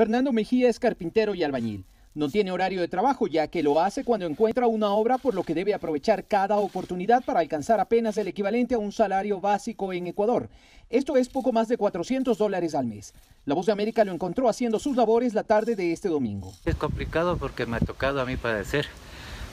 Fernando Mejía es carpintero y albañil. No tiene horario de trabajo ya que lo hace cuando encuentra una obra por lo que debe aprovechar cada oportunidad para alcanzar apenas el equivalente a un salario básico en Ecuador. Esto es poco más de 400 dólares al mes. La Voz de América lo encontró haciendo sus labores la tarde de este domingo. Es complicado porque me ha tocado a mí padecer.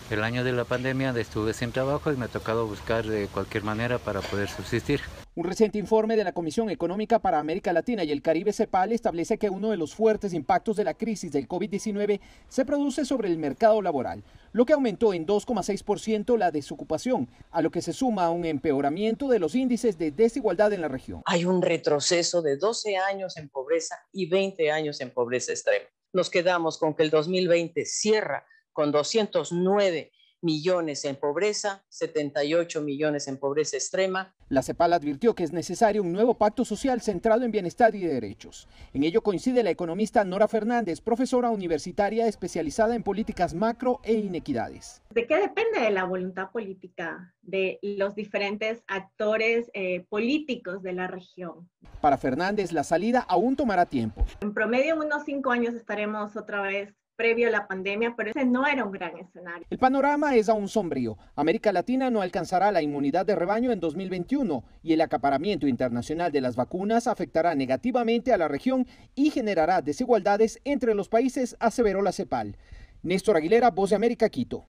El año de la pandemia estuve sin trabajo y me ha tocado buscar de cualquier manera para poder subsistir. Un reciente informe de la Comisión Económica para América Latina y el Caribe CEPAL establece que uno de los fuertes impactos de la crisis del COVID-19 se produce sobre el mercado laboral, lo que aumentó en 2,6% la desocupación, a lo que se suma un empeoramiento de los índices de desigualdad en la región. Hay un retroceso de 12 años en pobreza y 20 años en pobreza extrema. Nos quedamos con que el 2020 cierra con 209 millones en pobreza, 78 millones en pobreza extrema. La CEPAL advirtió que es necesario un nuevo pacto social centrado en bienestar y derechos. En ello coincide la economista Nora Fernández, profesora universitaria especializada en políticas macro e inequidades. ¿De qué depende de la voluntad política de los diferentes actores eh, políticos de la región? Para Fernández, la salida aún tomará tiempo. En promedio, unos cinco años estaremos otra vez previo a la pandemia, pero ese no era un gran escenario. El panorama es aún sombrío. América Latina no alcanzará la inmunidad de rebaño en 2021 y el acaparamiento internacional de las vacunas afectará negativamente a la región y generará desigualdades entre los países, aseveró la CEPAL. Néstor Aguilera, Voz de América, Quito.